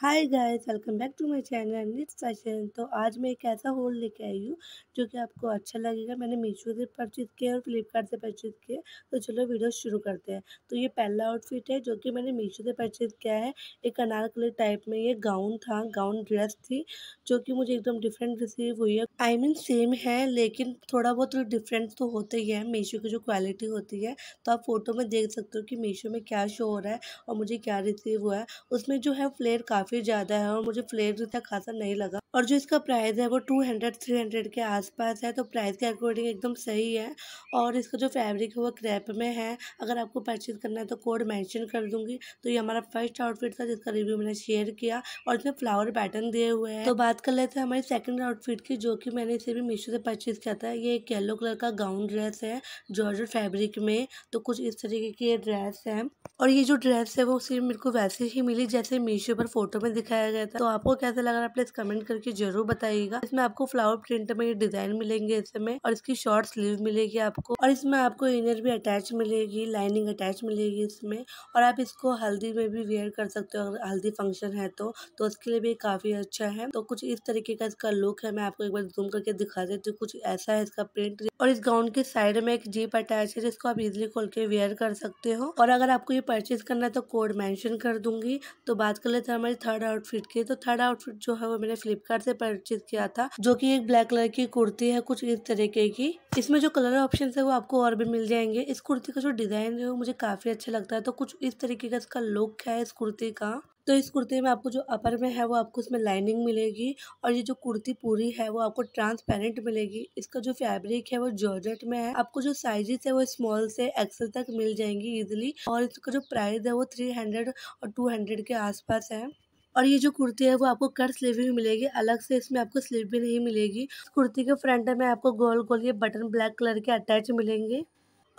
hi guys welcome back to my channel Knit Fashion तो आज मैं एक ऐसा होल लेके आई हूँ जो कि आपको अच्छा लगेगा मैंने मीशो से परचेज़ किया और फ्लिपकार्ट से परचेज़ किया तो चलो वीडियो शुरू करते हैं तो ये पहला आउटफिट है जो कि मैंने मीशो से परचेज़ किया है एक अनार कलर टाइप में ये गाउन था गाउन ड्रेस थी जो कि मुझे एकदम डिफरेंट रिसीव हुई है आई मीन सेम है लेकिन थोड़ा बहुत डिफरेंट तो, तो होता ही है मीशो की जो क्वालिटी होती है तो आप फोटो में देख सकते हो कि मीशो में क्या शो हो रहा है और मुझे क्या रिसीव हुआ है उसमें जो है फ्लेयर काफ़ी काफ़ी ज़्यादा है और मुझे फ्लेवर इतना खासा नहीं लगा और जो इसका प्राइस है वो टू हंड्रेड थ्री हंड्रेड के आसपास है तो प्राइस के अकॉर्डिंग एकदम सही है और इसका जो फैब्रिक है वो क्रैप में है अगर आपको परचेज़ करना है तो कोड मैंशन कर दूँगी तो ये हमारा फर्स्ट आउटफिट था जिसका रिव्यू मैंने शेयर किया और इसमें फ्लावर पैटर्न दिए हुए हैं तो बात कर लेते हैं हमारी सेकेंड आउटफिट की जो कि मैंने इसे भी मीशो से परचेज़ किया था ये एक येलो कलर का गाउन ड्रेस है जॉर्ज फैब्रिक में तो कुछ इस तरीके की ये ड्रेस है और ये जो ड्रेस है वो सिर्फ मेरे को वैसे ही मिली जैसे मीशो पर फोटो में दिखाया गया था तो आपको कैसा लग रहा है प्लीज़ कमेंट करके करके जरूर बताइएगा इसमें आपको फ्लावर प्रिंट में डिजाइन मिलेंगे इसमें और इसकी शॉर्ट स्लीव मिलेगी आपको और इसमें आपको इनर भी अटैच मिलेगी लाइनिंग अटैच मिलेगी इसमें और आप इसको हल्दी में भी वेयर कर सकते हो अगर हल्दी फंक्शन है तो तो उसके लिए भी काफी अच्छा है तो कुछ इस तरीके का इसका लुक है मैं आपको एक बार जूम करके दिखा देती हूँ कुछ ऐसा है इसका प्रिंट और इस गाउन के साइड में एक जीप अटैच है जिसको आप इजिली खोल के वेयर कर सकते हो और अगर आपको ये परचेज करना है तो कोड मेंशन कर दूंगी तो बात कर लेते हैं हमारी थर्ड आउटफिट की तो थर्ड आउटफिट जो है वो मैंने फ्लिप फ्लिपकार्ट से परचेज किया था जो कि एक ब्लैक कलर की कुर्ती है कुछ इस तरीके की इसमें जो कलर ऑप्शन है वो आपको और भी मिल जाएंगे इस कुर्ती का जो डिजाइन है वो मुझे काफी अच्छा लगता है तो कुछ इस तरीके का इसका लुक है इस कुर्ती का तो इस कुर्ती में आपको जो अपर में है वो आपको इसमें लाइनिंग मिलेगी और ये जो कुर्ती पूरी है वो आपको ट्रांसपेरेंट मिलेगी इसका जो फैब्रिक है वो जॉर्जेट में है आपको जो साइजेस है वो स्मॉल से एक्सल तक मिल जाएंगी इजिली और इसका जो प्राइस है वो थ्री हंड्रेड और टू हंड्रेड के आसपास है और ये जो कुर्ती है वो आपको कट स्लीव भी मिलेगी अलग से इसमें आपको स्लीव भी नहीं मिलेगी कुर्ती के फ्रंट में आपको गोल गोल ये बटन ब्लैक कलर के अटैच मिलेंगे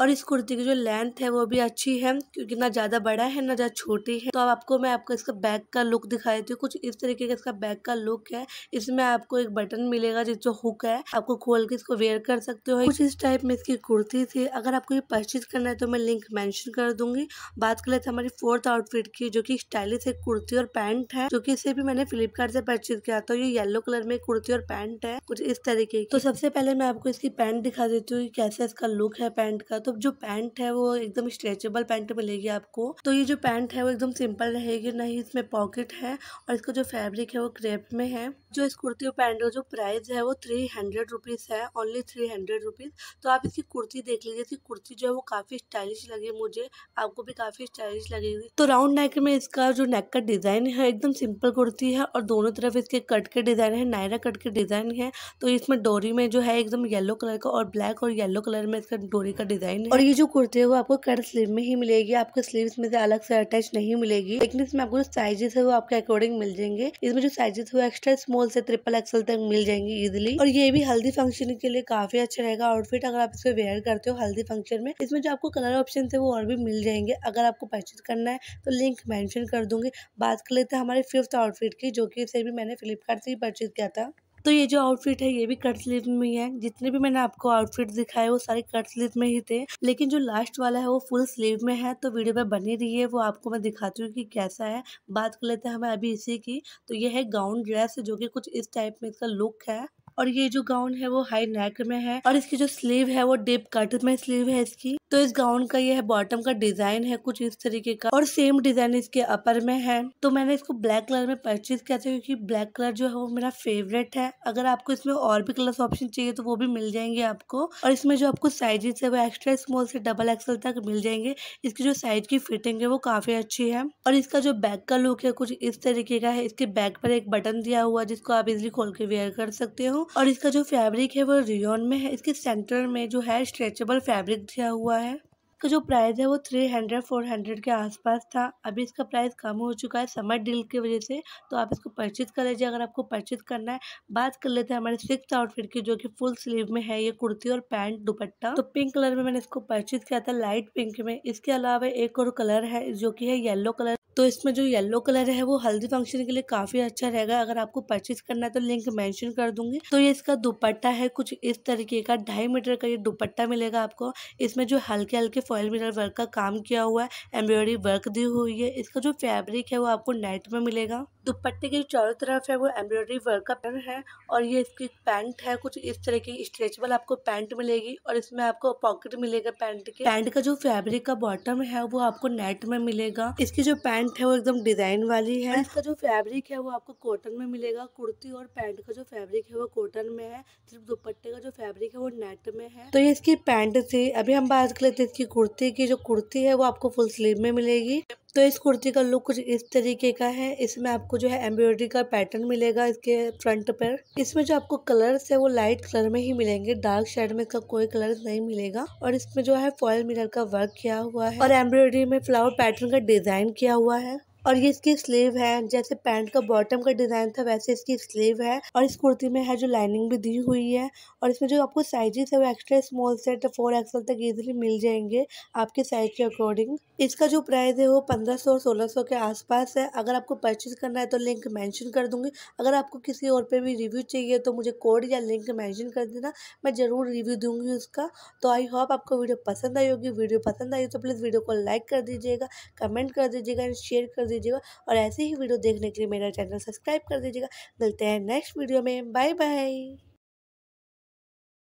और इस कुर्ती की जो लेंथ है वो भी अच्छी है क्योंकि ना ज़्यादा बड़ा है ना ज़्यादा छोटी है तो अब आपको मैं आपको इसका बैक का लुक दिखा देती हूँ कुछ इस तरीके का इसका बैक का लुक है इसमें आपको एक बटन मिलेगा जिस जो हुक है आपको खोल के इसको वेयर कर सकते हो कुछ इस टाइप में इसकी कुर्ती थी अगर आपको ये परचेज करना है तो मैं लिंक मैंशन कर दूंगी बात कर लेते तो हमारी फोर्थ आउटफिट की जो की स्टाइलिश एक कुर्ती और पैंट है जो की इसे भी मैंने फ्लिपकार्ट से परचेज किया था ये येलो कलर में कुर्ती और पैंट है कुछ इस तरीके की तो सबसे पहले मैं आपको इसकी पैंट दिखा देती हूँ कैसा इसका लुक है पैंट का तो मतलब जो पैंट है वो एकदम स्ट्रेचेबल पैंट मिलेगी आपको तो ये जो पैंट है वो एकदम सिंपल रहेगी ना ही इसमें पॉकेट है और इसका जो फैब्रिक है वो क्रेप में है जो इस कुर्ती और पैंट का जो प्राइस है वो थ्री हंड्रेड रुपीज़ है ओनली थ्री हंड्रेड रुपीज़ तो आप इसकी कुर्ती देख लीजिए इसकी कुर्ती जो है वो काफ़ी स्टाइलिश लगी मुझे आपको भी काफ़ी स्टाइलिश लगेगी तो राउंड नेक में इसका जो नेक का डिज़ाइन है एकदम सिंपल कुर्ती है और दोनों तरफ इसके कट के डिज़ाइन है नायरा कट के डिज़ाइन है तो इसमें डोरी में जो है एकदम येलो कलर का और ब्लैक और येलो कलर में इसका डोरी का डिज़ाइन डिजाइन है और ये जो कुर्ती है वो आपको कट स्लीव में ही मिलेगी आपको स्लीव में से अलग से अटैच नहीं मिलेगी लेकिन इसमें आपको जो साइजेस है वो आपके अकॉर्डिंग मिल जाएंगे इसमें जो साइजेस है एक्स्ट्रा स्मॉल से ट्रिपल एक्सल तक मिल जाएंगे इजिली और ये भी हल्दी फंक्शन के लिए काफी अच्छा रहेगा आउटफिट अगर आप इसमें वेयर करते हो हल्दी फंक्शन में इसमें जो आपको कलर ऑप्शन है वो और भी मिल जाएंगे अगर आपको परचेज करना है तो लिंक मैंशन कर दूंगी बात कर लेते हैं हमारे फिफ्थ आउटफिट की जो कि इसे भी मैंने फ्लिपकार्ट से ही परचेज किया था तो ये जो आउटफिट है ये भी कट स्लीव में ही है जितने भी मैंने आपको आउटफिट दिखाए वो सारे कट स्लीव में ही थे लेकिन जो लास्ट वाला है वो फुल स्लीव में है तो वीडियो में बनी रही है वो आपको मैं दिखाती हूँ कि कैसा है बात कर लेते हैं हमें अभी इसी की तो ये है गाउन ड्रेस जो कि कुछ इस टाइप में इसका लुक है और ये जो गाउन है वो हाई नेक में है और इसकी जो स्लीव है वो डीप कट में स्लीव है इसकी तो इस गाउन का ये है बॉटम का डिजाइन है कुछ इस तरीके का और सेम डिजाइन इसके अपर में है तो मैंने इसको ब्लैक कलर में परचेज किया था क्योंकि ब्लैक कलर जो है वो मेरा फेवरेट है अगर आपको इसमें और भी कलर ऑप्शन चाहिए तो वो भी मिल जाएंगे आपको और इसमें जो आपको साइजेस है वो एक्स्ट्रा स्मॉल से डबल एक्सल तक मिल जाएंगे इसकी जो साइज की फिटिंग है वो काफी अच्छी है और इसका जो बैक का लुक है कुछ इस तरीके का है इसके बैक पर एक बटन दिया हुआ जिसको आप इजिली खोल के वेयर कर सकते हो और इसका जो फैब्रिक है वो रियोन में है इसके सेंटर में जो है स्ट्रेचेबल फैब्रिक दिया हुआ है इसका जो प्राइस है वो थ्री हंड्रेड फोर हंड्रेड के आसपास था अभी इसका प्राइस कम हो चुका है समर डील की वजह से तो आप इसको परचेज़ कर लीजिए अगर आपको परचेज़ करना है बात कर लेते हैं हमारे सिक्स आउटफिट की जो कि फुल स्लीव में है ये कुर्ती और पैंट दुपट्टा तो पिंक कलर में मैंने इसको परचेज़ किया था लाइट पिंक में इसके अलावा एक और कलर है जो कि है येलो कलर तो इसमें जो येलो कलर है वो हल्दी फंक्शन के लिए काफ़ी अच्छा रहेगा अगर आपको परचेज करना है तो लिंक मेंशन कर दूंगी तो ये इसका दुपट्टा है कुछ इस तरीके का ढाई मीटर का ये दुपट्टा मिलेगा आपको इसमें जो हल्के हल्के फॉयल मीटर वर्क का काम किया हुआ है एम्ब्रॉयडरी वर्क दी हुई है इसका जो फैब्रिक है वो आपको नेट में मिलेगा दुपट्टे के चारों तरफ है वो एम्ब्रॉयडरी वर्क का पैटर्न है और ये इसकी पैंट है कुछ इस तरह की स्ट्रेचेबल आपको पैंट मिलेगी और इसमें आपको पॉकेट मिलेगा पैंट के पैंट का जो फैब्रिक का बॉटम है वो आपको नेट में मिलेगा इसकी जो पैंट है वो एकदम डिजाइन वाली है इसका जो फैब्रिक है वो आपको कॉटन में मिलेगा कुर्ती और पैंट का जो फैब्रिक है वो कॉटन में है सिर्फ दुपट्टे का जो फैब्रिक है वो नेट में है तो ये इसकी पैंट थी अभी हम बात कर लेते हैं इसकी कुर्ती की जो कुर्ती है वो आपको फुल स्लीव में मिलेगी तो इस कुर्ती का लुक कुछ इस तरीके का है इसमें आपको जो है एम्ब्रॉयडरी का पैटर्न मिलेगा इसके फ्रंट पर इसमें जो आपको कलर्स है वो लाइट कलर में ही मिलेंगे डार्क शेड में इसका कोई कलर नहीं मिलेगा और इसमें जो है फॉयल मिरर का वर्क किया हुआ है और एम्ब्रॉयडरी में फ्लावर पैटर्न का डिजाइन किया हुआ है और ये इसकी स्लीव है जैसे पैंट का बॉटम का डिजाइन था वैसे इसकी स्लीव है और इस कुर्ती में है जो लाइनिंग भी दी हुई है और इसमें जो आपको साइजेस है वो एक्स्ट्रा स्मॉल से तो फोर एक्सल तक इजीली मिल जाएंगे आपके साइज के अकॉर्डिंग इसका जो प्राइस है वो पंद्रह सौ और सोलह सौ के आसपास है अगर आपको परचेज करना है तो लिंक मैंशन कर दूंगी अगर आपको किसी और पर भी रिव्यू चाहिए तो मुझे कोड या लिंक मैंशन कर देना मैं ज़रूर रिव्यू दूंगी उसका तो आई होप आपको वीडियो पसंद आई होगी वीडियो पसंद आई तो प्लीज़ वीडियो को लाइक कर दीजिएगा कमेंट कर दीजिएगा एंड शेयर कर दीजिएगा और ऐसे ही वीडियो देखने के लिए मेरा चैनल सब्सक्राइब कर दीजिएगा मिलते हैं नेक्स्ट वीडियो में बाय बाय